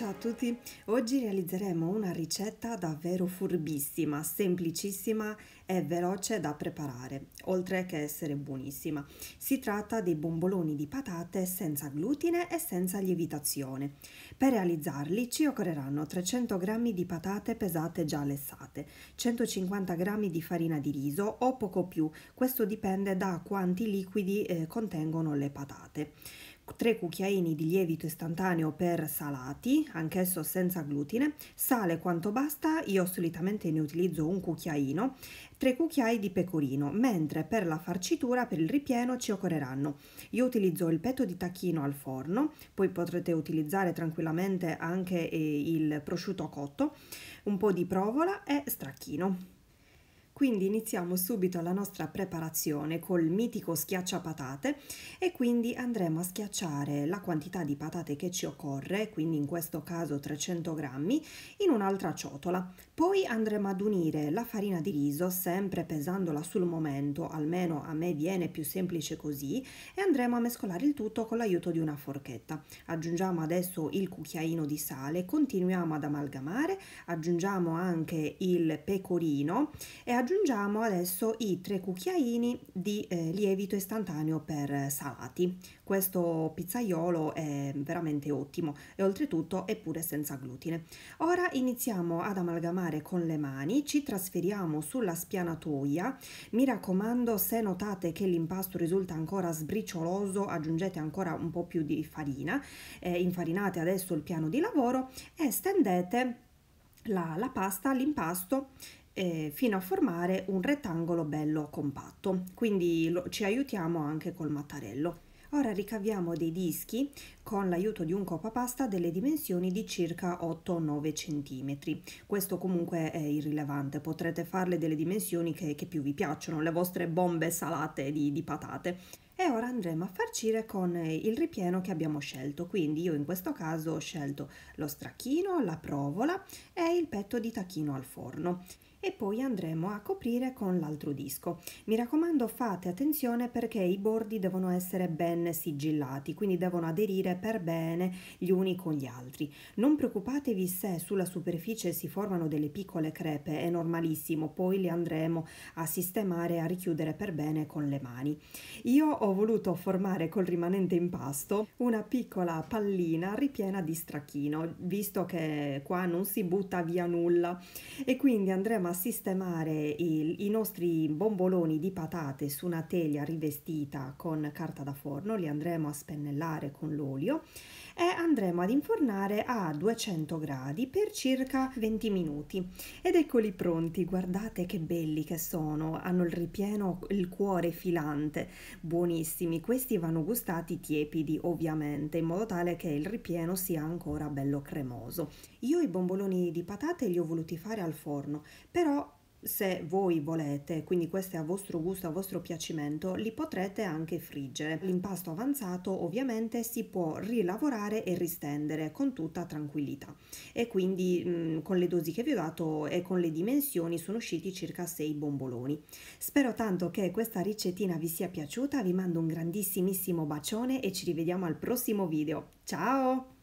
ciao a tutti! Oggi realizzeremo una ricetta davvero furbissima, semplicissima e veloce da preparare, oltre che essere buonissima. Si tratta dei bomboloni di patate senza glutine e senza lievitazione. Per realizzarli ci occorreranno 300 g di patate pesate già lessate, 150 g di farina di riso o poco più, questo dipende da quanti liquidi eh, contengono le patate. 3 cucchiaini di lievito istantaneo per salati, anch'esso senza glutine, sale quanto basta, io solitamente ne utilizzo un cucchiaino, 3 cucchiai di pecorino, mentre per la farcitura, per il ripieno, ci occorreranno. Io utilizzo il petto di tacchino al forno, poi potrete utilizzare tranquillamente anche eh, il prosciutto cotto, un po' di provola e stracchino. Quindi iniziamo subito la nostra preparazione col mitico schiacciapatate e quindi andremo a schiacciare la quantità di patate che ci occorre, quindi in questo caso 300 grammi, in un'altra ciotola. Poi andremo ad unire la farina di riso, sempre pesandola sul momento, almeno a me viene più semplice così, e andremo a mescolare il tutto con l'aiuto di una forchetta. Aggiungiamo adesso il cucchiaino di sale, continuiamo ad amalgamare, aggiungiamo anche il pecorino e aggiungiamo aggiungiamo adesso i tre cucchiaini di eh, lievito istantaneo per eh, salati. Questo pizzaiolo è veramente ottimo e oltretutto è pure senza glutine. Ora iniziamo ad amalgamare con le mani, ci trasferiamo sulla spianatoia. Mi raccomando, se notate che l'impasto risulta ancora sbricioloso, aggiungete ancora un po' più di farina, eh, infarinate adesso il piano di lavoro e stendete la, la pasta, l'impasto eh, fino a formare un rettangolo bello compatto, quindi lo, ci aiutiamo anche col mattarello. Ora ricaviamo dei dischi con l'aiuto di un copapasta delle dimensioni di circa 8-9 cm. Questo comunque è irrilevante, potrete farle delle dimensioni che, che più vi piacciono, le vostre bombe salate di, di patate e ora andremo a farcire con eh, il ripieno che abbiamo scelto quindi io in questo caso ho scelto lo stracchino, la provola e il petto di tacchino al forno e poi andremo a coprire con l'altro disco. Mi raccomando fate attenzione perché i bordi devono essere ben sigillati, quindi devono aderire per bene gli uni con gli altri. Non preoccupatevi se sulla superficie si formano delle piccole crepe, è normalissimo, poi le andremo a sistemare e a richiudere per bene con le mani. Io ho voluto formare col rimanente impasto una piccola pallina ripiena di stracchino, visto che qua non si butta via nulla e quindi andremo a sistemare il, i nostri bomboloni di patate su una teglia rivestita con carta da forno, li andremo a spennellare con l'olio e andremo ad infornare a 200 gradi per circa 20 minuti ed eccoli pronti guardate che belli che sono hanno il ripieno il cuore filante buoni buonissimi, questi vanno gustati tiepidi ovviamente, in modo tale che il ripieno sia ancora bello cremoso. Io i bomboloni di patate li ho voluti fare al forno, però se voi volete, quindi questo è a vostro gusto, a vostro piacimento, li potrete anche friggere. L'impasto avanzato ovviamente si può rilavorare e ristendere con tutta tranquillità e quindi mh, mm, con le dosi che vi ho dato e con le dimensioni sono usciti circa 6 bomboloni. Spero tanto che questa ricettina vi sia piaciuta, vi mando un grandissimissimo bacione e ci rivediamo al prossimo video. Ciao!